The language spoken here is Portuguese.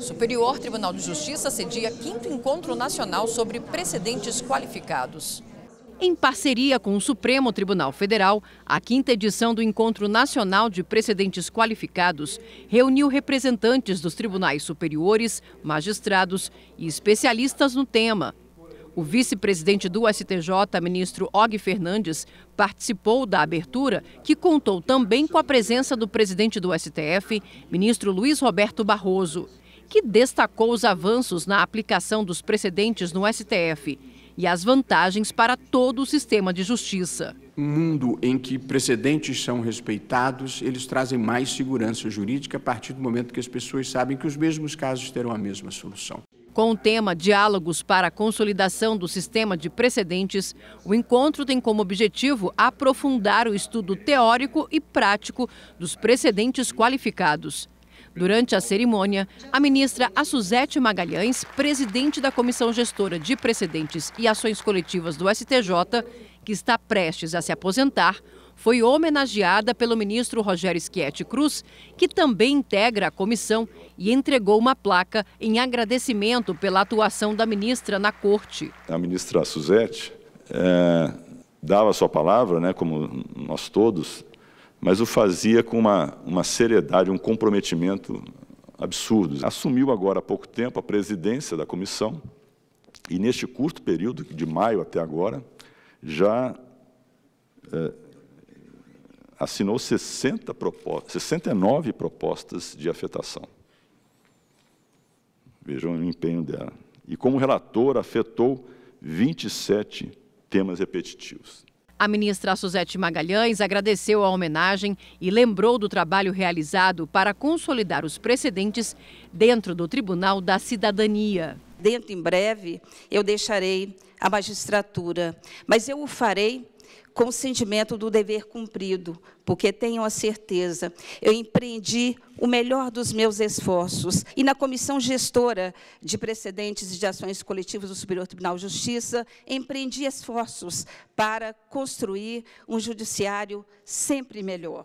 Superior Tribunal de Justiça cedia quinto encontro nacional sobre precedentes qualificados. Em parceria com o Supremo Tribunal Federal, a quinta edição do Encontro Nacional de Precedentes Qualificados reuniu representantes dos tribunais superiores, magistrados e especialistas no tema. O vice-presidente do STJ, ministro Og Fernandes, participou da abertura, que contou também com a presença do presidente do STF, ministro Luiz Roberto Barroso que destacou os avanços na aplicação dos precedentes no STF e as vantagens para todo o sistema de justiça. Um mundo em que precedentes são respeitados, eles trazem mais segurança jurídica a partir do momento que as pessoas sabem que os mesmos casos terão a mesma solução. Com o tema Diálogos para a Consolidação do Sistema de Precedentes, o encontro tem como objetivo aprofundar o estudo teórico e prático dos precedentes qualificados Durante a cerimônia, a ministra Suzete Magalhães, presidente da Comissão Gestora de Precedentes e Ações Coletivas do STJ, que está prestes a se aposentar, foi homenageada pelo ministro Rogério Schietti Cruz, que também integra a comissão e entregou uma placa em agradecimento pela atuação da ministra na corte. A ministra Suzete é, dava sua palavra, né, como nós todos, mas o fazia com uma, uma seriedade, um comprometimento absurdo. Assumiu agora há pouco tempo a presidência da comissão e, neste curto período, de maio até agora, já é, assinou 60 propostas, 69 propostas de afetação. Vejam o empenho dela. E como relator, afetou 27 temas repetitivos. A ministra Suzete Magalhães agradeceu a homenagem e lembrou do trabalho realizado para consolidar os precedentes dentro do Tribunal da Cidadania. Dentro em breve, eu deixarei a magistratura, mas eu o farei com o sentimento do dever cumprido, porque tenho a certeza, eu empreendi o melhor dos meus esforços. E na comissão gestora de precedentes e de ações coletivas do Superior Tribunal de Justiça, empreendi esforços para construir um judiciário sempre melhor.